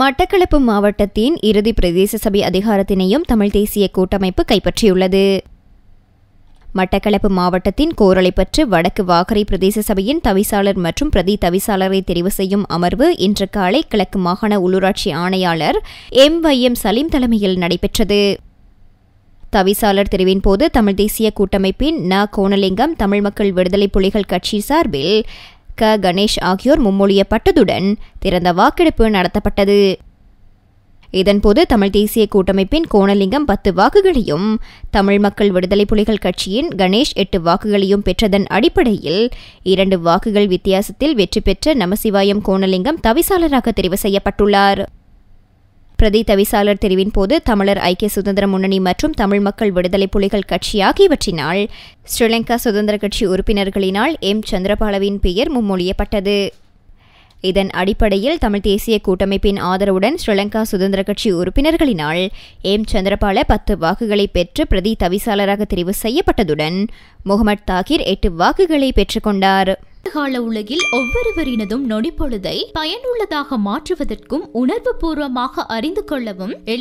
மட்டக்களப்பு மாவட்டத்தின் இறுதி பிரதேச சபை அதிகாரத்தினையும் தமிழ் தேசிய கூட்டமைப்பு கைப்பற்றியுள்ளது மட்டக்களப்பு மாவட்டத்தின் கோரலை பற்று வடக்கு வாகரை பிரதேச சபையின் தவிசாளர் மற்றும் பிரதி தவிசாளரை தெரிவு செய்யும் அமர்வு இன்று காலை கிழக்கு மாகாண உள்ளூராட்சி ஆணையாளர் எம் வை எம் சலீம் தலைமையில் நடைபெற்றது தவிசாளர் தெரிவின்போது தமிழ் தேசிய கூட்டமைப்பின் ந கோணலிங்கம் தமிழ் மக்கள் விடுதலை புலிகள் கட்சி சார்பில் க கணேஷ் ஆகியோர் முன்மொழியப்பட்டதுடன் திறந்த வாக்கெடுப்பு நடத்தப்பட்டது இதன்போது தமிழ் தேசிய கூட்டமைப்பின் கோணலிங்கம் பத்து வாக்குகளையும் தமிழ் மக்கள் விடுதலை புலிகள் கட்சியின் கணேஷ் எட்டு வாக்குகளையும் பெற்றதன் அடிப்படையில் இரண்டு வாக்குகள் வித்தியாசத்தில் வெற்றி பெற்ற நமசிவாயம் கோணலிங்கம் தவிசாளராக தெரிவு செய்யப்பட்டுள்ளார் பிரதி தவிசாளர் தெரிவின் போது தமிழர் ஐக்கிய சுதந்திர முன்னணி மற்றும் தமிழ் மக்கள் விடுதலை புலிகள் கட்சி ஆகியவற்றினால் ஸ்ரீலங்கா சுதந்திர கட்சி உறுப்பினர்களினால் எம் சந்திரபாலவின் பெயர் முன்மொழியப்பட்டது இதன் அடிப்படையில் தமிழ் தேசிய கூட்டமைப்பின் ஆதரவுடன் ஸ்ரீலங்கா சுதந்திர கட்சி உறுப்பினர்களினால் எம் சந்திரபால பத்து வாக்குகளை பெற்று பிரதி தவிசாளராக தெரிவு செய்யப்பட்டதுடன் முகமது தாகிர் எட்டு வாக்குகளை பெற்றுக்கொண்டாா் கால உலகில் ஒவ்வொருவரினதும் நொடிப்பொழுதை பயனுள்ளதாக மாற்றுவதற்கும் உணர்வு பூர்வமாக அறிந்து கொள்ளவும்